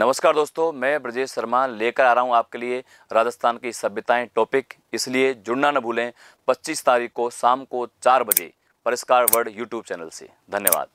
नमस्कार दोस्तों मैं ब्रजेश शर्मा लेकर आ रहा हूं आपके लिए राजस्थान की सभ्यताएं टॉपिक इसलिए जुड़ना न भूलें 25 तारीख को शाम को चार बजे परिष्कार वर्ड यूट्यूब चैनल से धन्यवाद